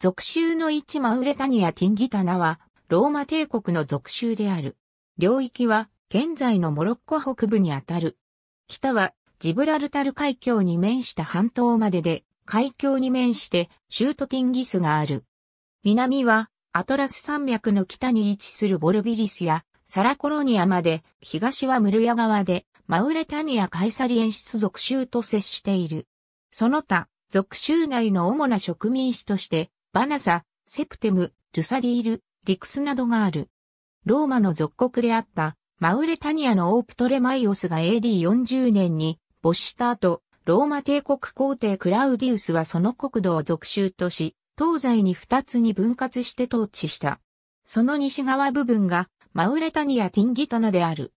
属州の一マウレタニア・ティンギタナは、ローマ帝国の属州である。領域は、現在のモロッコ北部にあたる。北は、ジブラルタル海峡に面した半島までで、海峡に面して、シュートティンギスがある。南は、アトラス山脈の北に位置するボルビリスや、サラコロニアまで、東はムルヤ川で、マウレタニア・カイサリエン出属州と接している。その他、属州内の主な植民地として、バナサ、セプテム、ルサディール、リクスなどがある。ローマの属国であったマウレタニアのオープトレマイオスが AD40 年に没した後、ローマ帝国皇帝クラウディウスはその国土を属州とし、東西に2つに分割して統治した。その西側部分がマウレタニア・ティンギタナである。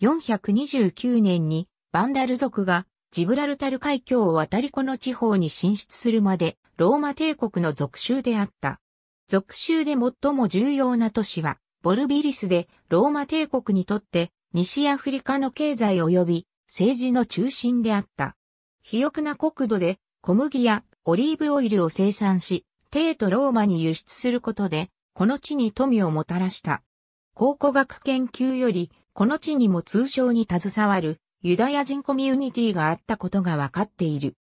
429年にバンダル族がジブラルタル海峡を渡りこの地方に進出するまで、ローマ帝国の属州であった。属州で最も重要な都市は、ボルビリスで、ローマ帝国にとって、西アフリカの経済及び政治の中心であった。肥沃な国土で、小麦やオリーブオイルを生産し、帝都ローマに輸出することで、この地に富をもたらした。考古学研究より、この地にも通称に携わるユダヤ人コミュニティがあったことがわかっている。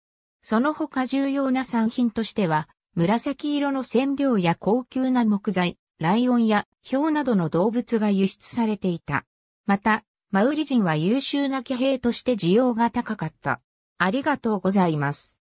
その他重要な産品としては、紫色の染料や高級な木材、ライオンやヒョウなどの動物が輸出されていた。また、マウリ人は優秀な騎兵として需要が高かった。ありがとうございます。